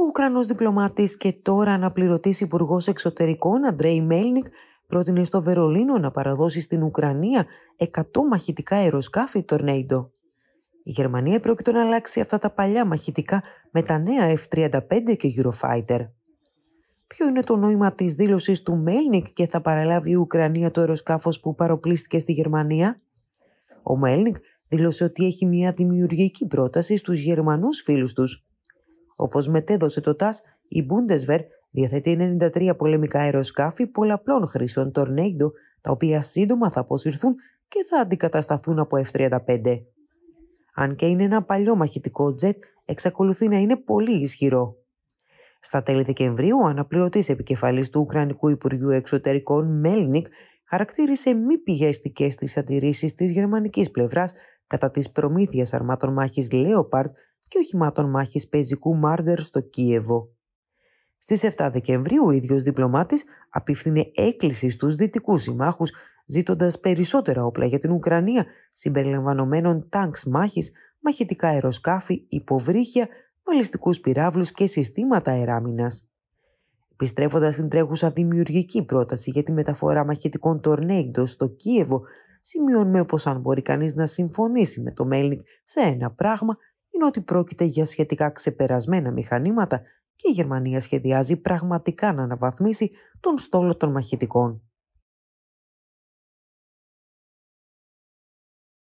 Ο Ουκρανός διπλωμάτης και τώρα αναπληρωτής Υπουργός Εξωτερικών Αντρέι Μέλνικ πρότεινε στο Βερολίνο να παραδώσει στην Ουκρανία 100 μαχητικά αεροσκάφη Tornado. Η Γερμανία πρόκειται να αλλάξει αυτά τα παλιά μαχητικά με τα νέα F-35 και Eurofighter. Ποιο είναι το νόημα της δήλωσης του Μέλνικ και θα παραλάβει η Ουκρανία το αεροσκάφος που παροπλίστηκε στη Γερμανία? Ο Μέλνικ δήλωσε ότι έχει μια δημιουργική πρόταση στους Γερμανούς φίλους τους. Όπως μετέδωσε το ΤΑΣ, η Bundeswehr διαθέτει 93 πολεμικά αεροσκάφη πολλαπλών χρήσεων Tornado, τα οποία σύντομα θα αποσυρθούν και θα αντικατασταθούν από F-35. Αν και είναι ένα παλιό μαχητικό τζετ, εξακολουθεί να είναι πολύ ισχυρό. Στα τέλη Δεκεμβρίου, ο αναπληρωτής επικεφαλής του Ουκρανικού Υπουργείου Εξωτερικών Μέλνικ χαρακτήρισε μη πηγαιστικές τις αντιρρήσεις της γερμανικής πλευράς κατά της προμήθειας αρμάτων μάχης Λέοπαρτ και οχημάτων μάχης πεζικού Μάρντερ στο Κίεβο. Στις 7 Δεκεμβρίου ο ίδιος διπλωμάτης απίφθινε έκκληση στους δυτικούς συμμάχους ζήτοντας περισσότερα όπλα για την Ουκρανία συμπεριλαμβανομένων τάγκς μάχης, μαχητικά αεροσκάφη, υποβρύχια, βαλιστικούς πυράβλους και συστήματα αεράμινας. Επιστρέφοντας την τρέχουσα δημιουργική πρόταση για τη μεταφορά μαχητικών τορνέιντο στο Κίεβο, σημειώνουμε πως αν μπορεί κανείς να συμφωνήσει με το Μέλνικ σε ένα πράγμα, ενώ ότι πρόκειται για σχετικά ξεπερασμένα μηχανήματα και η Γερμανία σχεδιάζει πραγματικά να αναβαθμίσει τον στόλο των μαχητικών.